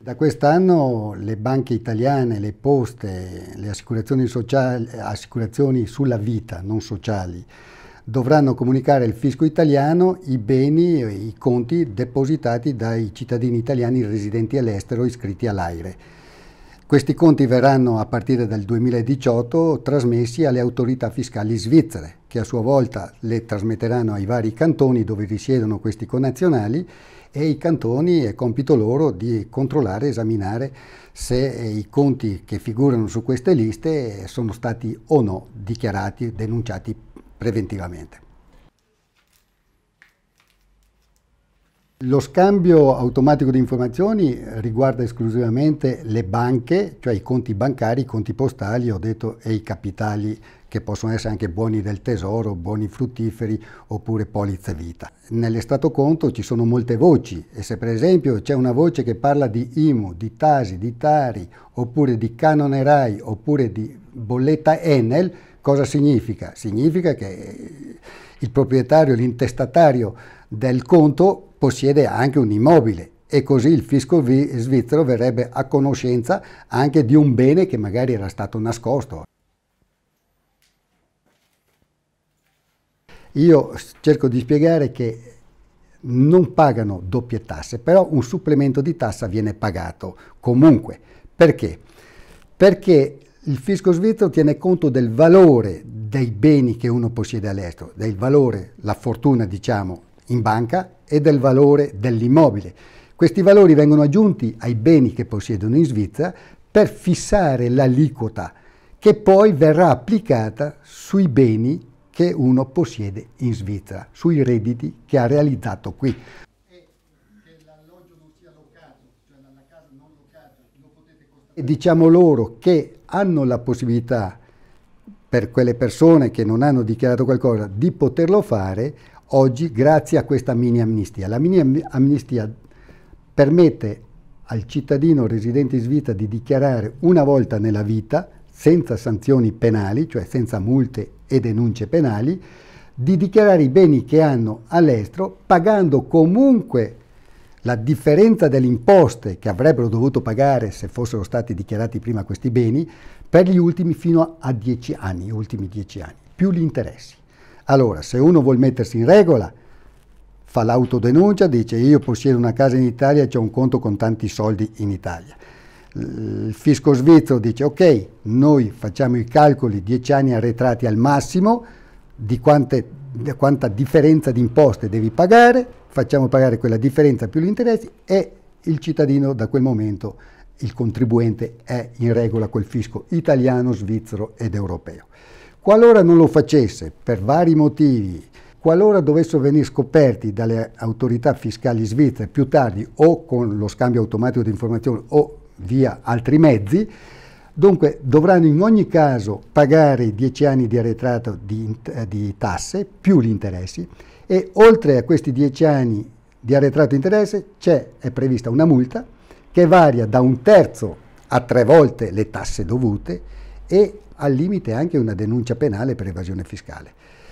Da quest'anno le banche italiane, le poste, le assicurazioni, sociali, assicurazioni sulla vita, non sociali, dovranno comunicare al fisco italiano i beni e i conti depositati dai cittadini italiani residenti all'estero iscritti all'AIRE. Questi conti verranno a partire dal 2018 trasmessi alle autorità fiscali svizzere, che a sua volta le trasmetteranno ai vari cantoni dove risiedono questi connazionali e i cantoni è compito loro di controllare, esaminare se eh, i conti che figurano su queste liste sono stati o no dichiarati, denunciati preventivamente. Lo scambio automatico di informazioni riguarda esclusivamente le banche, cioè i conti bancari, i conti postali, ho detto, e i capitali che possono essere anche buoni del tesoro, buoni fruttiferi oppure polizze vita. Nelle stato conto ci sono molte voci e se per esempio c'è una voce che parla di IMU, di Tasi, di Tari, oppure di canone RAI, oppure di bolletta Enel, cosa significa? Significa che il proprietario, l'intestatario del conto possiede anche un immobile e così il fisco svizzero verrebbe a conoscenza anche di un bene che magari era stato nascosto. Io cerco di spiegare che non pagano doppie tasse, però un supplemento di tassa viene pagato comunque. Perché? Perché il fisco svizzero tiene conto del valore dei beni che uno possiede all'estero, del valore, la fortuna diciamo in banca e del valore dell'immobile. Questi valori vengono aggiunti ai beni che possiedono in Svizzera per fissare l'aliquota che poi verrà applicata sui beni che uno possiede in Svizzera, sui redditi che ha realizzato qui. E diciamo loro che hanno la possibilità, per quelle persone che non hanno dichiarato qualcosa, di poterlo fare oggi grazie a questa mini amnistia. La mini amnistia permette al cittadino residente in Svizzera di dichiarare una volta nella vita, senza sanzioni penali, cioè senza multe e denunce penali, di dichiarare i beni che hanno all'estero, pagando comunque la differenza delle imposte che avrebbero dovuto pagare se fossero stati dichiarati prima questi beni, per gli ultimi fino a 10 anni, ultimi 10 anni, più gli interessi. Allora, se uno vuol mettersi in regola, fa l'autodenuncia, dice io possiedo una casa in Italia e ho un conto con tanti soldi in Italia. Il fisco svizzero dice ok, noi facciamo i calcoli 10 anni arretrati al massimo di, quante, di quanta differenza di imposte devi pagare, facciamo pagare quella differenza più gli interessi e il cittadino da quel momento, il contribuente è in regola col fisco italiano, svizzero ed europeo. Qualora non lo facesse, per vari motivi, qualora dovessero venire scoperti dalle autorità fiscali svizzere più tardi o con lo scambio automatico di informazioni o via altri mezzi, Dunque dovranno in ogni caso pagare i 10 anni di arretrato di, di, tasse più gli interessi e oltre a questi 10 anni di arretrato di interesse è prevista una multa che varia da un terzo a tre volte le tasse dovute e al limite anche una denuncia penale per evasione fiscale.